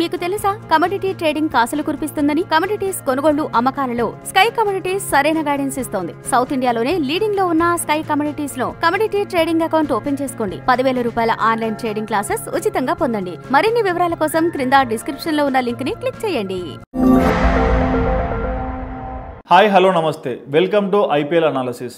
మీకు తెలుసా commodity trading కాసులు కురిపిస్తుందని కమోడిటీస్ కొనుగోళ్లు అమ్మకాలలో స్కై కమోడిటీస్ సరైన గైడెన్స్ ఇస్తోంది సౌత్ ఇండియాలోనే లీడింగ్ లో ఉన్న స్కై కమోడిటీస్ లో కమోడిటీ ట్రేడింగ్ అకౌంట్ ఓపెన్ చేసుకోండి పదివేల రూపాయల ఆన్లైన్ ట్రేడింగ్ క్లాసెస్ ఉచితంగా పొందండి మరిన్ని వివరాల కోసం క్రింద డిస్క్రిప్షన్ లో ఉన్న లింక్ ని క్లిక్ చేయండి హాయ్ హలో నమస్తే వెల్కమ్ టు ఐపీఎల్ అనాలిసిస్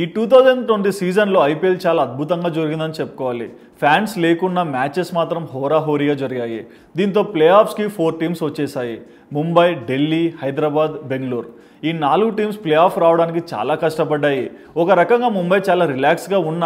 ఈ టూ థౌజండ్ ట్వంటీ సీజన్లో ఐపీఎల్ చాలా అద్భుతంగా జరిగిందని చెప్పుకోవాలి ఫ్యాన్స్ లేకున్న మ్యాచెస్ మాత్రం హోరాహోరీగా జరిగాయి దీంతో ప్లే ఆఫ్స్కి ఫోర్ టీమ్స్ వచ్చేసాయి ముంబై ఢిల్లీ హైదరాబాద్ బెంగళూరు ఈ నాలుగు టీమ్స్ ప్లే ఆఫ్ రావడానికి చాలా కష్టపడ్డాయి ఒక రకంగా ముంబై చాలా రిలాక్స్గా ఉన్న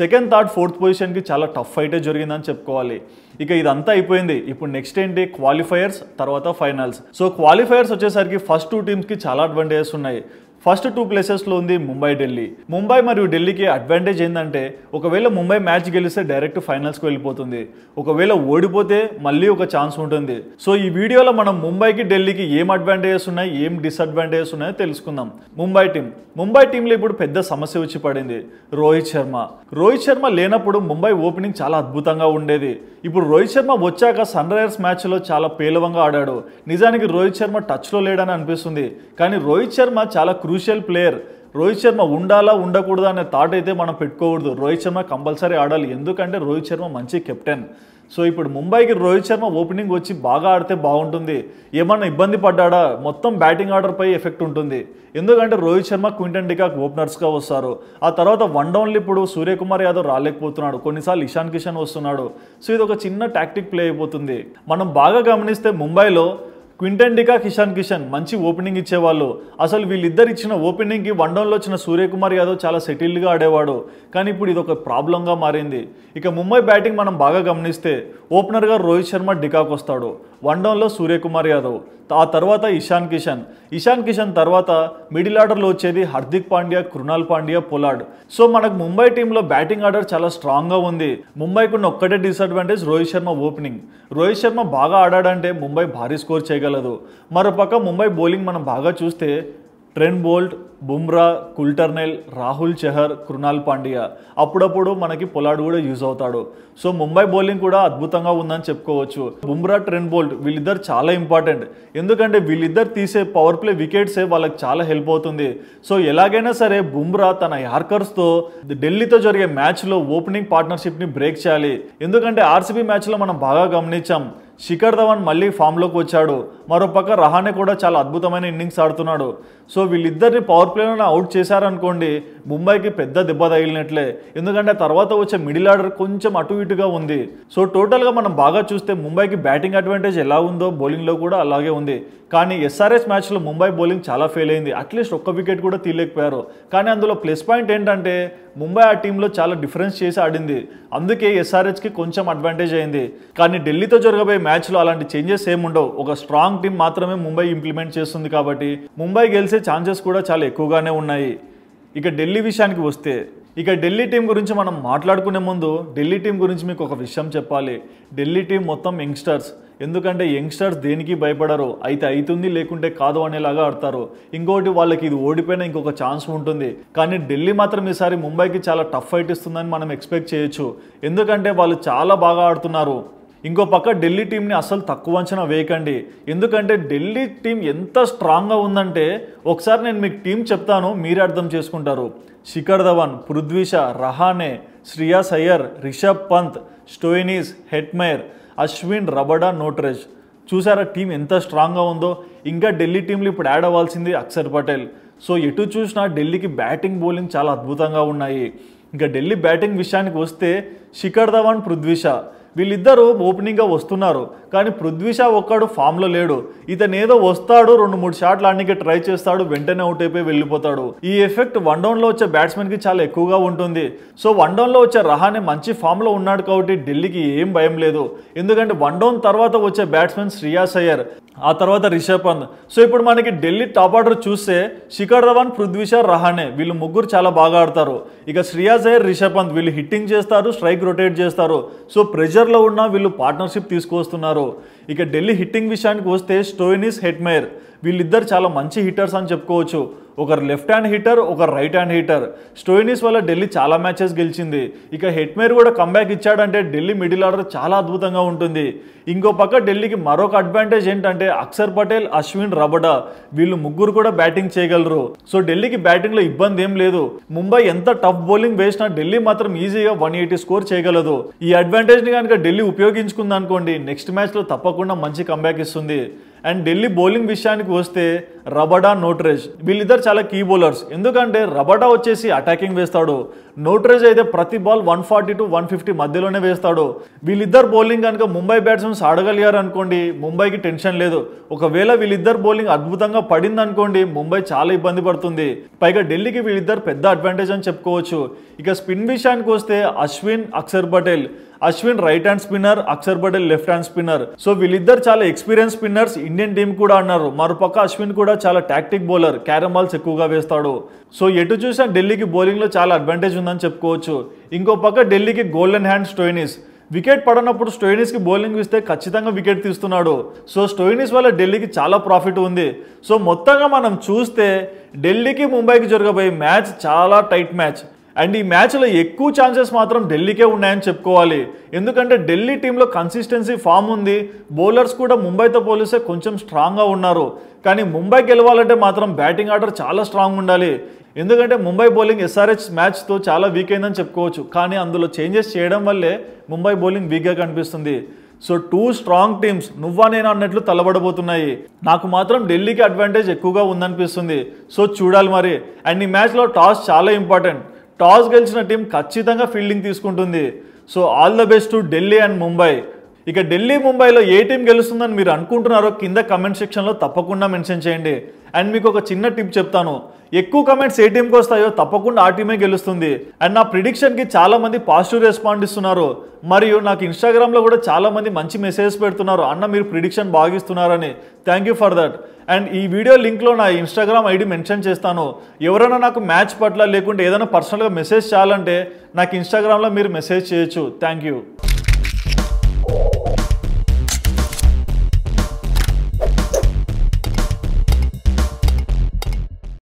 సెకండ్ థర్డ్ ఫోర్త్ పొజిషన్కి చాలా టఫ్ ఫైటే జరిగిందని చెప్పుకోవాలి ఇక ఇదంతా అయిపోయింది ఇప్పుడు నెక్స్ట్ ఏంటి క్వాలిఫైయర్స్ తర్వాత ఫైనల్స్ సో క్వాలిఫైయర్స్ వచ్చేసరికి ఫస్ట్ టూ టీమ్స్కి చాలా అడ్వాంటేజెస్ ఉన్నాయి ఫస్ట్ టూ ప్లేసెస్లో ఉంది ముంబై ఢిల్లీ ముంబై మరియు ఢిల్లీకి అడ్వాంటేజ్ ఏంటంటే ఒకవేళ ముంబై మ్యాచ్ గెలిస్తే డైరెక్ట్ ఫైనల్స్కి వెళ్ళిపోతుంది ఒకవేళ ఓడిపోతే మళ్ళీ ఒక ఛాన్స్ ఉంటుంది సో ఈ వీడియోలో మనం ముంబైకి ఢిల్లీకి ఏం అడ్వాంటేజెస్ ఉన్నాయి ఏం డిసడ్వాంటేజెస్ ఉన్నాయో తెలుసుకుందాం ముంబై టీం ముంబై టీంలో ఇప్పుడు పెద్ద సమస్య వచ్చి పడింది రోహిత్ శర్మ రోహిత్ శర్మ లేనప్పుడు ముంబై ఓపెనింగ్ చాలా అద్భుతంగా ఉండేది ఇప్పుడు రోహిత్ శర్మ వచ్చాక సన్ రైజర్స్ మ్యాచ్లో చాలా పేలవంగా ఆడాడు నిజానికి రోహిత్ శర్మ టచ్లో లేడని అనిపిస్తుంది కానీ రోహిత్ శర్మ చాలా క్రూషియల్ ప్లేయర్ రోహిత్ శర్మ ఉండాలా ఉండకూడదా అనే థాట్ అయితే మనం పెట్టుకోకూడదు రోహిత్ శర్మ కంపల్సరీ ఆడాలి ఎందుకంటే రోహిత్ శర్మ మంచి కెప్టెన్ సో ఇప్పుడు ముంబైకి రోహిత్ శర్మ ఓపెనింగ్ వచ్చి బాగా ఆడితే బాగుంటుంది ఏమన్నా ఇబ్బంది పడ్డాడా మొత్తం బ్యాటింగ్ ఆర్డర్పై ఎఫెక్ట్ ఉంటుంది ఎందుకంటే రోహిత్ శర్మ క్వింటన్ డికాక్ ఓపెనర్స్గా వస్తారు ఆ తర్వాత వన్ డౌన్లు ఇప్పుడు సూర్యకుమార్ యాదవ్ రాలేకపోతున్నాడు కొన్నిసార్లు ఇషాన్ కిషన్ వస్తున్నాడు సో ఇది ఒక చిన్న టాక్టిక్ ప్లే అయిపోతుంది మనం బాగా గమనిస్తే ముంబైలో క్వింటన్ డికా కిషాన్ కిషన్ మంచి ఓపెనింగ్ ఇచ్చేవాళ్ళు అసలు వీళ్ళిద్దరు ఇచ్చిన ఓపెనింగ్కి వన్ డౌన్లో వచ్చిన సూర్యకుమార్ యాదవ్ చాలా సెటిల్డ్గా ఆడేవాడు కానీ ఇప్పుడు ఇది ఒక ప్రాబ్లంగా మారింది ఇక ముంబై బ్యాటింగ్ మనం బాగా గమనిస్తే ఓపెనర్గా రోహిత్ శర్మ డికాకు వస్తాడు వన్డౌన్లో సూర్యకుమార్ యాదవ్ ఆ తర్వాత ఇషాన్ కిషన్ ఇషాన్ కిషన్ తర్వాత మిడిల్ ఆర్డర్లో వచ్చేది హార్దిక్ పాండ్యా కృణాల్ పాండ్యా పొలాడ్ సో మనకు ముంబై టీంలో బ్యాటింగ్ ఆర్డర్ చాలా స్ట్రాంగ్గా ఉంది ముంబైకి ఉన్న ఒక్కటే డిసడ్వాంటేజ్ రోహిత్ శర్మ ఓపెనింగ్ రోహిత్ శర్మ బాగా ఆడాడంటే ముంబై భారీ స్కోర్ చేయగలదు మరోపక్క ముంబై బౌలింగ్ మనం బాగా చూస్తే Trent Boult Bumrah Coulter Nile Rahul Chahar Krunal Pandya అప్పుడప్పుడు మనకి పొలాడు కూడా యూజ్ అవుతాడు సో ముంబై బౌలింగ్ కూడా అద్భుతంగా ఉందని చెప్పుకోవచ్చు బుమ్రా ట్రెండ్ బోల్ట్ వీళ్ళిద్దరు చాలా ఇంపార్టెంట్ ఎందుకంటే వీళ్ళిద్దరు తీసే పవర్ ప్లే వికెట్సే వాళ్ళకి చాలా హెల్ప్ అవుతుంది సో ఎలాగైనా సరే బుమ్రా తన యార్కర్స్తో ఢిల్లీతో జరిగే మ్యాచ్లో ఓపెనింగ్ పార్ట్నర్షిప్ని బ్రేక్ చేయాలి ఎందుకంటే ఆర్సీబీ మ్యాచ్లో మనం బాగా గమనించాం శిఖర్ ధవన్ మళ్ళీ ఫామ్లోకి వచ్చాడు మరోపక్క రహానే కూడా చాలా అద్భుతమైన ఇన్నింగ్స్ ఆడుతున్నాడు సో వీళ్ళిద్దరిని పవర్ ప్లేయర్ని అవుట్ చేశారనుకోండి ముంబైకి పెద్ద దెబ్బ తగిలినట్లే ఎందుకంటే తర్వాత వచ్చే మిడిల్ ఆర్డర్ కొంచెం అటు ఇటుగా ఉంది సో టోటల్గా మనం బాగా చూస్తే ముంబైకి బ్యాటింగ్ అడ్వాంటేజ్ ఎలా ఉందో బౌలింగ్లో కూడా అలాగే ఉంది కానీ ఎస్ఆర్ఎస్ మ్యాచ్లో ముంబై బౌలింగ్ చాలా ఫెయిల్ అయింది అట్లీస్ట్ ఒక్క వికెట్ కూడా తీయలేకపోయారు కానీ అందులో ప్లస్ పాయింట్ ఏంటంటే ముంబై ఆ టీంలో చాలా డిఫరెన్స్ చేసి ఆడింది అందుకే ఎస్ఆర్ఎస్కి కొంచెం అడ్వాంటేజ్ అయింది కానీ ఢిల్లీతో జరగబోయే మ్యాచ్లో అలాంటి చేంజెస్ ఏముండవు ఒక స్ట్రాంగ్ టీం మాత్రమే ముంబై ఇంప్లిమెంట్ చేస్తుంది కాబట్టి ముంబై గెలిచే ఛాన్సెస్ కూడా చాలా ఎక్కువగానే ఉన్నాయి ఇక ఢిల్లీ విషయానికి వస్తే ఇక ఢిల్లీ టీం గురించి మనం మాట్లాడుకునే ముందు ఢిల్లీ టీం గురించి మీకు ఒక విషయం చెప్పాలి ఢిల్లీ టీం మొత్తం యంగ్స్టర్స్ ఎందుకంటే యంగ్స్టర్స్ దేనికి భయపడరు అయితే అవుతుంది లేకుంటే కాదు అనేలాగా ఆడతారు ఇంకోటి వాళ్ళకి ఇది ఓడిపోయినా ఇంకొక ఛాన్స్ ఉంటుంది కానీ ఢిల్లీ మాత్రం ఈసారి ముంబైకి చాలా టఫ్ ఫైట్ ఇస్తుందని మనం ఎక్స్పెక్ట్ చేయొచ్చు ఎందుకంటే వాళ్ళు చాలా బాగా ఆడుతున్నారు ఇంకో పక్క ఢిల్లీ టీంని అసలు తక్కువ అంచనా వేయకండి ఎందుకంటే ఢిల్లీ టీం ఎంత స్ట్రాంగ్గా ఉందంటే ఒకసారి నేను మీకు టీం చెప్తాను మీరే అర్థం చేసుకుంటారు Shikhar Dhawan Prithvi Shaw Rahane Shreyas Iyer Rishabh Pant Stoinis Hetmyer Ashwin Rabada Nortje చూసారా టీం ఎంత స్ట్రాంగ్గా ఉందో ఇంకా ఢిల్లీ టీంలో ఇప్పుడు యాడ్ అవ్వాల్సింది అక్షర్ పటేల్ సో ఎటు చూసినా ఢిల్లీకి బ్యాటింగ్ బౌలింగ్ చాలా అద్భుతంగా ఉన్నాయి ఇంకా ఢిల్లీ బ్యాటింగ్ విషయానికి వస్తే శిఖర్ ధవన్ పృథ్వీష వీళ్ళిద్దరూ ఓపెనింగ్గా వస్తున్నారు కానీ పృథ్వీషా ఒక్కడు ఫామ్లో లేడు ఇతను ఏదో వస్తాడు రెండు మూడు షాట్లు ఆడడానికి ట్రై చేస్తాడు వెంటనే అవుట్ అయిపోయి వెళ్ళిపోతాడు ఈ ఎఫెక్ట్ వన్ డౌన్లో వచ్చే బ్యాట్స్మెన్కి చాలా ఎక్కువగా ఉంటుంది సో వన్ డౌన్లో వచ్చే రహానే మంచి ఫామ్లో ఉన్నాడు కాబట్టి ఢిల్లీకి ఏం భయం లేదు ఎందుకంటే వన్ డౌన్ తర్వాత వచ్చే బ్యాట్స్మెన్ శ్రీయాస్ అయ్యర్ ఆ తర్వాత రిషబ్ పంత్ సో ఇప్పుడు మనకి ఢిల్లీ టాప్ ఆర్డర్ చూస్తే శిఖర్ ధవన్ పృథ్వీషా రహానే వీళ్ళు ముగ్గురు చాలా బాగా ఆడతారు ఇక శ్రియాస్ అయ్యర్ రిషబ్ పంత్ వీళ్ళు హిట్టింగ్ చేస్తారు స్ట్రైక్ రొటేట్ చేస్తారు సో ప్రెజర్లో ఉన్న వీళ్ళు పార్ట్నర్షిప్ తీసుకొస్తున్నారు ఉన్నారు ఇక ఢిల్లీ హిట్టింగ్ విషయానికి వస్తే స్టోయినిస్ హెడ్మేర్ వీళ్ళిద్దరు చాలా మంచి హిట్టర్స్ అని చెప్పుకోవచ్చు ఒకరు లెఫ్ట్ హ్యాండ్ హీటర్ ఒకరు రైట్ హ్యాండ్ హీటర్ స్టోయినిస్ వల్ల ఢిల్లీ చాలా మ్యాచెస్ గెలిచింది ఇక హెట్మేర్ కూడా కంబ్యాక్ ఇచ్చాడంటే ఢిల్లీ మిడిల్ ఆర్డర్ చాలా అద్భుతంగా ఉంటుంది ఇంకో పక్క ఢిల్లీకి మరొక అడ్వాంటేజ్ ఏంటంటే అక్షర్ పటేల్ అశ్విన్ రబడా వీళ్ళు ముగ్గురు కూడా బ్యాటింగ్ చేయగలరు సో ఢిల్లీకి బ్యాటింగ్లో ఇబ్బంది ఏం లేదు ముంబై ఎంత టఫ్ బౌలింగ్ వేసినా ఢిల్లీ మాత్రం ఈజీగా వన్ ఎయిటీ స్కోర్ చేయగలదు ఈ అడ్వాంటేజ్ని కనుక ఢిల్లీ ఉపయోగించుకుందనుకోండి అనుకోండి నెక్స్ట్ మ్యాచ్లో తప్పకుండా మంచి కంబ్యాక్ ఇస్తుంది అండ్ ఢిల్లీ బౌలింగ్ విషయానికి వస్తే రబడా నోట్రేజ్ వీళ్ళిద్దరు చాలా కీ బౌలర్స్ ఎందుకంటే రబడా వచ్చేసి అటాకింగ్ వేస్తాడు నోట్రేజ్ అయితే ప్రతి ball one forty to one fifty మధ్యలోనే వేస్తాడు వీళ్ళిద్దరు బౌలింగ్ కనుక ముంబై బ్యాట్స్మెన్స్ ఆడగలిగారు అనుకోండి ముంబైకి టెన్షన్ లేదు ఒకవేళ వీళ్ళిద్దరు బౌలింగ్ అద్భుతంగా పడింది అనుకోండి ముంబై చాలా ఇబ్బంది పడుతుంది పైగా ఢిల్లీకి వీళ్ళిద్దరు పెద్ద అడ్వాంటేజ్ అని చెప్పుకోవచ్చు ఇక స్పిన్ విషయానికి వస్తే Ashwin Axar Patel Ashwin right hand spinner Axar Patel left hand spinner so వీళ్ళిద్దరు చాలా ఎక్స్పీరియన్స్ స్పిన్నర్స్ ఇండియన్ టీమ్ కూడా అన్నారు మరోపక్క అశ్విన్ కూడా చాలా టాక్టిక్ బౌలర్ క్యారమ్ బాల్స్ ఎక్కువగా వేస్తాడు సో ఎటు చూసినా ఢిల్లీకి బౌలింగ్లో చాలా అడ్వాంటేజ్ ఉందని చెప్పుకోవచ్చు ఇంకో పక్క ఢిల్లీకి గోల్డెన్ హ్యాండ్ స్టోయినిస్ వికెట్ పడనప్పుడు కి బౌలింగ్ ఇస్తే ఖచ్చితంగా వికెట్ తీస్తున్నాడు సో స్టోయినిస్ వల్ల ఢిల్లీకి చాలా ప్రాఫిట్ ఉంది సో మొత్తంగా మనం చూస్తే ఢిల్లీకి ముంబైకి జరగబోయే మ్యాచ్ చాలా టైట్ మ్యాచ్ అండ్ ఈ మ్యాచ్లో ఎక్కువ ఛాన్సెస్ మాత్రం ఢిల్లీకే ఉన్నాయని చెప్పుకోవాలి ఎందుకంటే ఢిల్లీ టీంలో కన్సిస్టెన్సీ ఫామ్ ఉంది బౌలర్స్ కూడా ముంబైతో పోలిస్తే కొంచెం స్ట్రాంగ్గా ఉన్నారు కానీ ముంబై గెలవాలంటే మాత్రం బ్యాటింగ్ ఆర్డర్ చాలా స్ట్రాంగ్ ఉండాలి ఎందుకంటే ముంబై బౌలింగ్ ఎస్ఆర్హెచ్ మ్యాచ్తో చాలా వీక్ అయిందని చెప్పుకోవచ్చు కానీ అందులో చేంజెస్ చేయడం వల్లే ముంబై బౌలింగ్ వీక్గా కనిపిస్తుంది సో టూ స్ట్రాంగ్ టీమ్స్ నువ్వా నేను అన్నట్లు తలబడబోతున్నాయి నాకు మాత్రం ఢిల్లీకి అడ్వాంటేజ్ ఎక్కువగా ఉందనిపిస్తుంది సో చూడాలి మరి అండ్ ఈ మ్యాచ్లో టాస్ చాలా ఇంపార్టెంట్ టాస్ గెలిచిన టీం ఖచ్చితంగా ఫీల్డింగ్ తీసుకుంటుంది so all the best to Delhi and Mumbai ఇక ఢిల్లీ ముంబైలో ఏ టీం గెలుస్తుందని మీరు అనుకుంటున్నారో కింద కమెంట్ సెక్షన్లో తప్పకుండా మెన్షన్ చేయండి అండ్ మీకు ఒక చిన్న టిప్ చెప్తాను ఎక్కువ కమెంట్స్ ఏ టీంకి వస్తాయో తప్పకుండా ఆ టీమే గెలుస్తుంది అండ్ నా ప్రిడిక్షన్కి చాలామంది పాజిటివ్ రెస్పాండ్ ఇస్తున్నారు మరియు నాకు ఇన్స్టాగ్రామ్లో కూడా చాలామంది మంచి మెసేజెస్ పెడుతున్నారు అన్న మీరు ప్రిడిక్షన్ బాగిస్తున్నారని thank you for that and ఈ వీడియో లింక్లో నా ఇన్స్టాగ్రామ్ ఐడి మెన్షన్ చేస్తాను ఎవరైనా నాకు మ్యాచ్ పట్ల లేకుంటే ఏదైనా పర్సనల్గా మెసేజ్ చేయాలంటే నాకు ఇన్స్టాగ్రామ్లో మీరు మెసేజ్ చేయొచ్చు థ్యాంక్ యూ